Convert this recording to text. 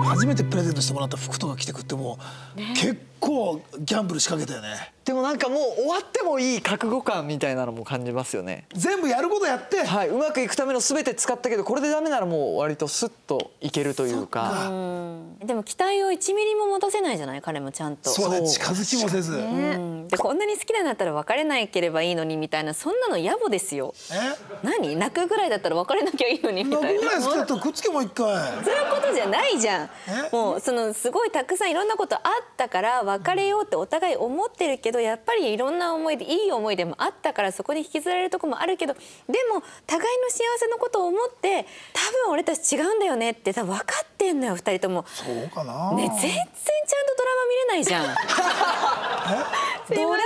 初めてプレゼントしてもらった服とか着てくってもう、結構ギャンブル仕掛けたよねでもなんかもう終わってもいい覚悟感みたいなのも感じますよね全部やることやって、はい、うまくいくための全て使ったけどこれでダメならもう割とスッといけるというかでも期待を1ミリも持たせないじゃない彼もちゃんとそうね近づきもせず、ね、でこんなに好きなんだったら別れなければいいのにみたいなそんなの野暮ですよえ何泣くぐらいだったら別れなきゃいいのにみたいな泣くぐらい好きだったらくっつけもう一回じゃないじゃんもうそのすごいたくさんいろんなことあったから別れようってお互い思ってるけどやっぱりいろんな思いでいい思いでもあったからそこで引きずられるとこもあるけどでも互いの幸せのことを思って多分俺たち違うんだよねってさ分かってんのよ2人とも。そうかなね全然ちゃんとドラマ見れないじゃん。ドラ